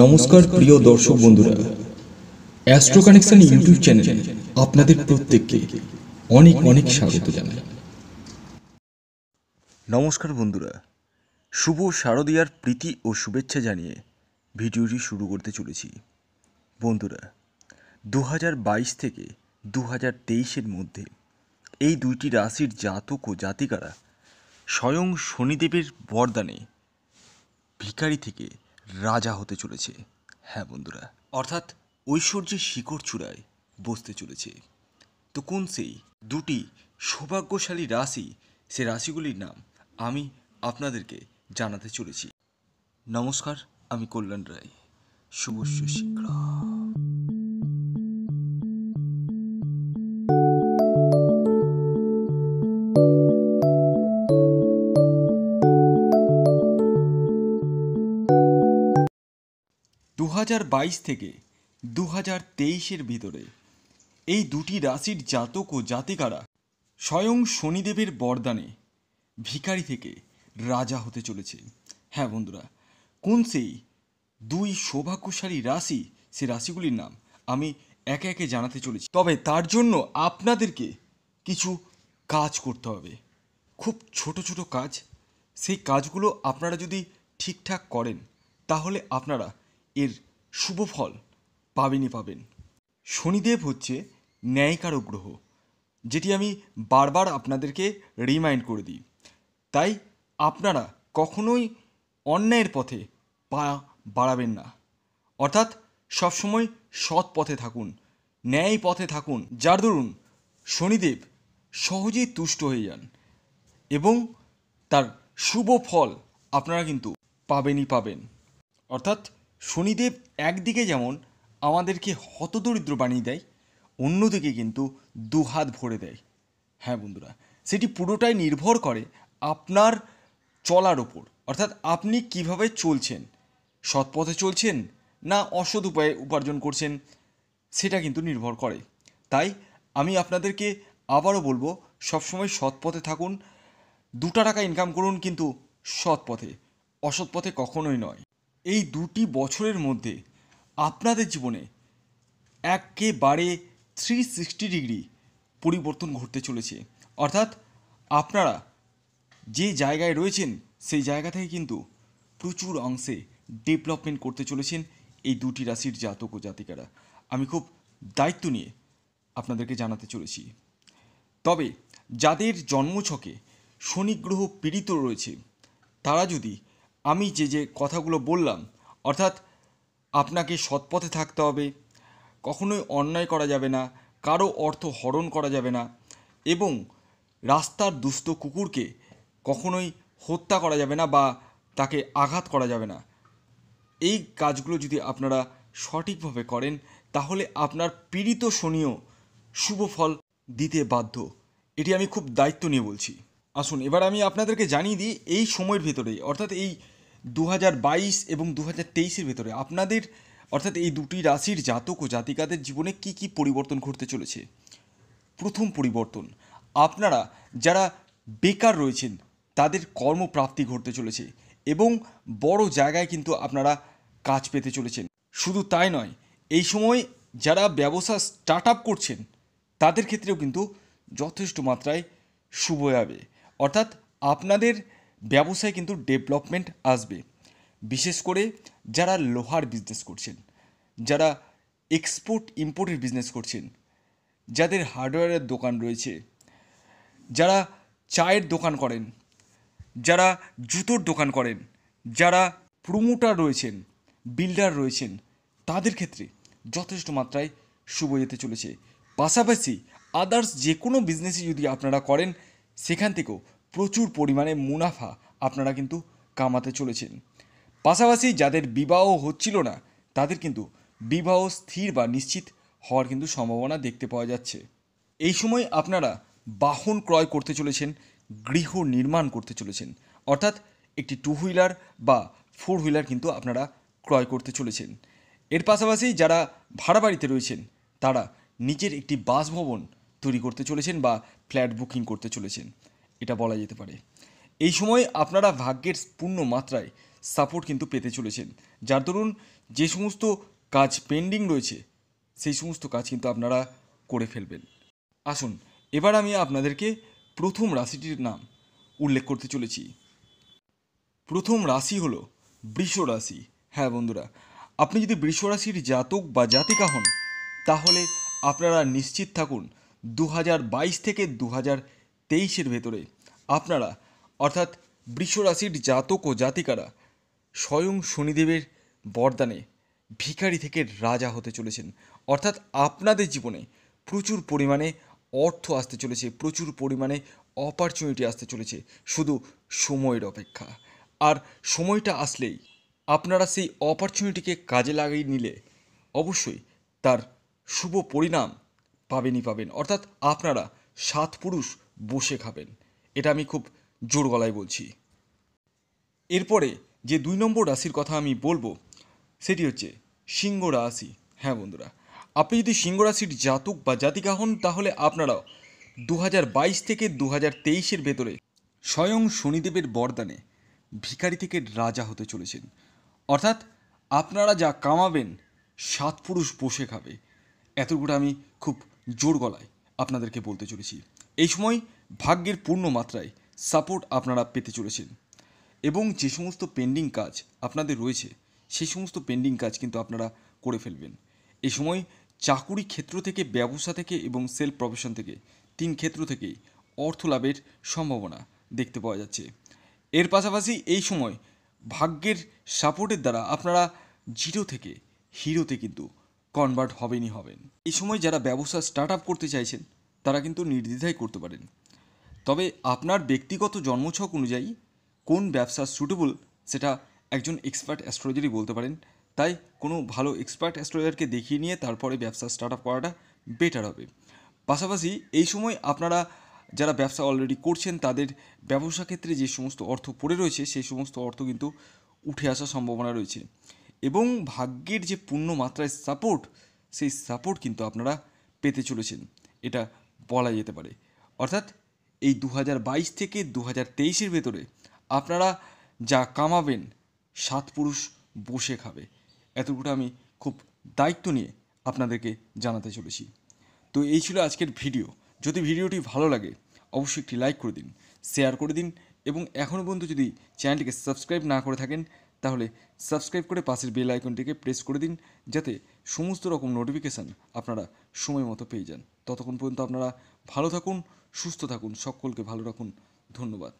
নমস্কার প্রিয় দর্শক বন্ধুরা অ্যাস্ট্রো কানেকশন ইউটিউব চ্যানেলে আপনাদের প্রত্যেককে অনেক অনেক স্বাগত জানাই নমস্কার বন্ধুরা শুভ শারদীয়ার প্রীতি ও শুভেচ্ছা জানিয়ে ভিডিওটি শুরু করতে চলেছি বন্ধুরা দু থেকে দু হাজার মধ্যে এই দুইটি রাশির জাতক ও জাতিকারা স্বয়ং শনিদেবের বরদানে ভিকারি থেকে রাজা হতে চলেছে হ্যাঁ বন্ধুরা অর্থাৎ ঐশ্বর্যের শিকড় চূড়ায় বসতে চলেছে তো কোন সেই দুটি সৌভাগ্যশালী রাশি সে রাশিগুলির নাম আমি আপনাদেরকে জানাতে চলেছি নমস্কার আমি কল্যাণ রায় শুভ শীঘ্র হাজার বাইশ থেকে দু হাজার তেইশের ভিতরে এই দুটি রাশির জাতক ও জাতিকারা স্বয়ং শনিদেবের বরদানে ভিখারি থেকে রাজা হতে চলেছে হ্যাঁ বন্ধুরা কোন সেই দুই সৌভাগ্যশালী রাশি সে রাশিগুলির নাম আমি একে একে জানাতে চলেছি তবে তার জন্য আপনাদেরকে কিছু কাজ করতে হবে খুব ছোট ছোট কাজ সেই কাজগুলো আপনারা যদি ঠিকঠাক করেন তাহলে আপনারা এর শুভ ফল পাবেনই পাবেন শনিদেব হচ্ছে ন্যায়কারক গ্রহ যেটি আমি বারবার আপনাদেরকে রিমাইন্ড করে দিই তাই আপনারা কখনোই অন্যায়ের পথে পা বাড়াবেন না অর্থাৎ সবসময় সৎ পথে থাকুন ন্যায় পথে থাকুন যার দরুন শনিদেব সহজেই তুষ্ট হয়ে যান এবং তার শুভ ফল আপনারা কিন্তু পাবেনই পাবেন অর্থাৎ শনিদেব একদিকে যেমন আমাদেরকে হতদরিদ্র বানিয়ে দেয় অন্যদিকে কিন্তু দুহাত ভরে দেয় হ্যাঁ বন্ধুরা সেটি পুরোটাই নির্ভর করে আপনার চলার ওপর অর্থাৎ আপনি কিভাবে চলছেন সৎ পথে চলছেন না অসৎ উপায়ে উপার্জন করছেন সেটা কিন্তু নির্ভর করে তাই আমি আপনাদেরকে আবারও বলবো সবসময় সৎ পথে থাকুন দুটা টাকা ইনকাম করুন কিন্তু সৎ পথে অসৎ পথে কখনোই নয় এই দুটি বছরের মধ্যে আপনাদের জীবনে একেবারে থ্রি সিক্সটি ডিগ্রি পরিবর্তন ঘটতে চলেছে অর্থাৎ আপনারা যে জায়গায় রয়েছেন সেই জায়গা থেকে কিন্তু প্রচুর অংশে ডেভেলপমেন্ট করতে চলেছেন এই দুটি রাশির জাতক ও জাতিকারা আমি খুব দায়িত্ব নিয়ে আপনাদেরকে জানাতে চলেছি তবে যাদের জন্মছকে শনিগ্রহ পীড়িত রয়েছে তারা যদি আমি যে যে কথাগুলো বললাম অর্থাৎ আপনাকে সৎপথে থাকতে হবে কখনোই অন্যায় করা যাবে না কারো অর্থ হরণ করা যাবে না এবং রাস্তার দুস্থ কুকুরকে কখনোই হত্যা করা যাবে না বা তাকে আঘাত করা যাবে না এই কাজগুলো যদি আপনারা সঠিকভাবে করেন তাহলে আপনার পীড়িত শনিও শুভ ফল দিতে বাধ্য এটি আমি খুব দায়িত্ব নিয়ে বলছি আসুন এবার আমি আপনাদেরকে জানিয়ে দিই এই সময়ের ভেতরে অর্থাৎ এই দু এবং দু হাজার ভেতরে আপনাদের অর্থাৎ এই দুটি রাশির জাতক ও জাতিকাদের জীবনে কি কি পরিবর্তন ঘটতে চলেছে প্রথম পরিবর্তন আপনারা যারা বেকার রয়েছেন তাদের কর্মপ্রাপ্তি ঘটতে চলেছে এবং বড় জায়গায় কিন্তু আপনারা কাজ পেতে চলেছেন শুধু তাই নয় এই সময় যারা ব্যবসা স্টার্ট আপ করছেন তাদের ক্ষেত্রেও কিন্তু যথেষ্ট মাত্রায় শুভ যাবে অর্থাৎ আপনাদের ব্যবসায় কিন্তু ডেভেলপমেন্ট আসবে বিশেষ করে যারা লোহার বিজনেস করছেন যারা এক্সপোর্ট ইম্পোর্টের বিজনেস করছেন যাদের হার্ডওয়্যারের দোকান রয়েছে যারা চায়ের দোকান করেন যারা জুতোর দোকান করেন যারা প্রমোটার রয়েছেন বিল্ডার রয়েছেন তাদের ক্ষেত্রে যথেষ্ট মাত্রায় শুভ যেতে চলেছে পাশাপাশি আদার্স যে কোনো বিজনেসই যদি আপনারা করেন সেখান থেকেও প্রচুর পরিমাণে মুনাফা আপনারা কিন্তু কামাতে চলেছেন পাশাপাশি যাদের বিবাহ হচ্ছিল না তাদের কিন্তু বিবাহ স্থির বা নিশ্চিত হওয়ার কিন্তু সম্ভাবনা দেখতে পাওয়া যাচ্ছে এই সময় আপনারা বাহন ক্রয় করতে চলেছেন গৃহ নির্মাণ করতে চলেছেন অর্থাৎ একটি টু হুইলার বা ফোর হুইলার কিন্তু আপনারা ক্রয় করতে চলেছেন এর পাশাপাশি যারা ভাড়া বাড়িতে রয়েছেন তারা নিজের একটি বাসভবন তৈরি করতে চলেছেন বা ফ্ল্যাট বুকিং করতে চলেছেন এটা বলা যেতে পারে এই সময় আপনারা ভাগ্যের পূর্ণ মাত্রায় সাপোর্ট কিন্তু পেতে চলেছেন যার দরুন যে সমস্ত কাজ পেন্ডিং রয়েছে সেই সমস্ত কাজ কিন্তু আপনারা করে ফেলবেন আসুন এবার আমি আপনাদেরকে প্রথম রাশিটির নাম উল্লেখ করতে চলেছি প্রথম রাশি হলো বৃষ রাশি হ্যাঁ বন্ধুরা আপনি যদি বৃষ রাশির জাতক বা জাতিকা হন তাহলে আপনারা নিশ্চিত থাকুন দু থেকে দু হাজার তেইশের ভেতরে আপনারা অর্থাৎ বৃষরাশির জাতক ও জাতিকারা স্বয়ং শনিদেবের বরদানে ভিখারি থেকে রাজা হতে চলেছেন অর্থাৎ আপনাদের জীবনে প্রচুর পরিমাণে অর্থ আসতে চলেছে প্রচুর পরিমাণে অপরচুনিটি আসতে চলেছে শুধু সময়ের অপেক্ষা আর সময়টা আসলেই আপনারা সেই অপরচুনিটিকে কাজে লাগিয়ে নিলে অবশ্যই তার শুভ পরিণাম পাবেনই পাবেন অর্থাৎ আপনারা সাত পুরুষ বসে খাবেন এটা আমি খুব জোর গলায় বলছি এরপরে যে দুই নম্বর রাশির কথা আমি বলবো সেটি হচ্ছে সিংহ রাশি হ্যাঁ বন্ধুরা আপনি যদি সিংহ রাশির জাতক বা জাতিকা হন তাহলে আপনারাও দু থেকে দু হাজার তেইশের ভেতরে স্বয়ং শনিদেবের বরদানে ভিখারি থেকে রাজা হতে চলেছেন অর্থাৎ আপনারা যা কামাবেন সাত পুরুষ বসে খাবে এতটুকুটা আমি খুব জোর গলায় আপনাদেরকে বলতে চলেছি এই সময় ভাগ্যের পূর্ণ মাত্রায় সাপোর্ট আপনারা পেতে চলেছেন এবং যে সমস্ত পেন্ডিং কাজ আপনাদের রয়েছে সেই সমস্ত পেন্ডিং কাজ কিন্তু আপনারা করে ফেলবেন এ সময় চাকুরি ক্ষেত্র থেকে ব্যবসা থেকে এবং সেলফ প্রফেশন থেকে তিন ক্ষেত্র থেকেই অর্থ লাভের সম্ভাবনা দেখতে পাওয়া যাচ্ছে এর পাশাপাশি এই সময় ভাগ্যের সাপোর্টের দ্বারা আপনারা জিরো থেকে হিরোতে কিন্তু কনভার্ট হবেনই হবেন এই সময় যারা ব্যবসা স্টার্ট আপ করতে চাইছেন তারা কিন্তু নির্দ্বিধায় করতে পারেন তবে আপনার ব্যক্তিগত জন্মছক অনুযায়ী কোন ব্যবসা সুটেবল সেটা একজন এক্সপার্ট অ্যাস্ট্রোলজারই বলতে পারেন তাই কোনো ভালো এক্সপার্ট অ্যাস্ট্রোলজারকে দেখিয়ে নিয়ে তারপরে ব্যবসা স্টার্ট আপ করাটা বেটার হবে পাশাপাশি এই সময় আপনারা যারা ব্যবসা অলরেডি করছেন তাদের ব্যবসা ক্ষেত্রে যে সমস্ত অর্থ পড়ে রয়েছে সেই সমস্ত অর্থ কিন্তু উঠে আসার সম্ভাবনা রয়েছে এবং ভাগ্যের যে পূর্ণ মাত্রায় সাপোর্ট সেই সাপোর্ট কিন্তু আপনারা পেতে চলেছেন এটা বলা যেতে পারে অর্থাৎ এই দু থেকে দু হাজার তেইশের ভেতরে আপনারা যা কামাবেন সাত পুরুষ বসে খাবে এতটুকুটা আমি খুব দায়িত্ব নিয়ে আপনাদেরকে জানাতে চলেছি তো এই ছিল আজকের ভিডিও যদি ভিডিওটি ভালো লাগে অবশ্যই একটি লাইক করে দিন শেয়ার করে দিন এবং এখনও পর্যন্ত যদি চ্যানেলটিকে সাবস্ক্রাইব না করে থাকেন তাহলে সাবস্ক্রাইব করে পাশের বেল আইকনটিকে প্রেস করে দিন যাতে সমস্ত রকম নোটিফিকেশান আপনারা সময় মতো পেয়ে যান ততক্ষণ পর্যন্ত আপনারা ভালো থাকুন সুস্থ থাকুন সকলকে ভালো রাখুন ধন্যবাদ